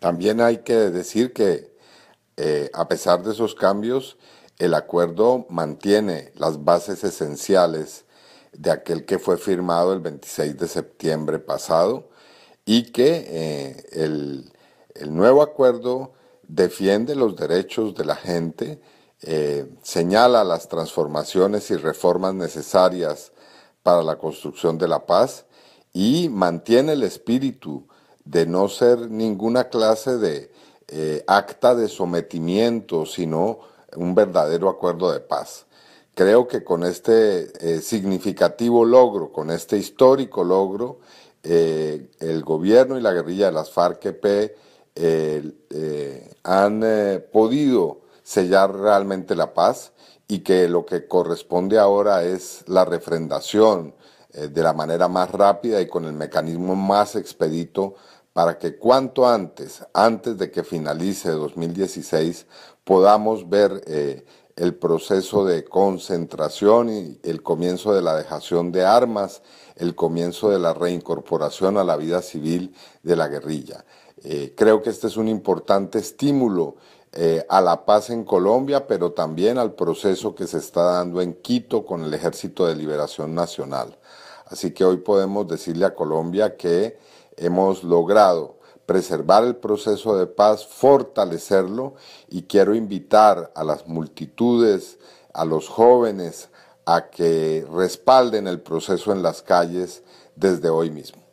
También hay que decir que, eh, a pesar de esos cambios, el acuerdo mantiene las bases esenciales de aquel que fue firmado el 26 de septiembre pasado y que eh, el, nuevo acuerdo defiende los derechos de la gente, eh, señala las transformaciones y reformas necesarias para la construcción de la paz y mantiene el espíritu de no ser ninguna clase de eh, acta de sometimiento, sino un verdadero acuerdo de paz. Creo que con este eh, significativo logro, con este histórico logro, eh, el gobierno y la guerrilla de las FARC-EP han podido sellar realmente la paz y que lo que corresponde ahora es la refrendación eh, de la manera más rápida y con el mecanismo más expedito para que cuanto antes, antes de que finalice 2016, podamos ver eh, el proceso de concentración y el comienzo de la dejación de armas, el comienzo de la reincorporación a la vida civil de la guerrilla. Eh, creo que este es un importante estímulo eh, a la paz en Colombia, pero también al proceso que se está dando en Quito con el Ejército de Liberación Nacional. Así que hoy podemos decirle a Colombia que hemos logrado preservar el proceso de paz, fortalecerlo y quiero invitar a las multitudes, a los jóvenes, a que respalden el proceso en las calles desde hoy mismo.